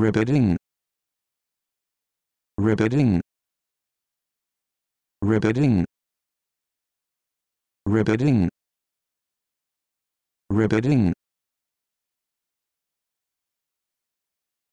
Ribbiting. Ribbiting. Ribbiting. Ribbiting. Ribbiting.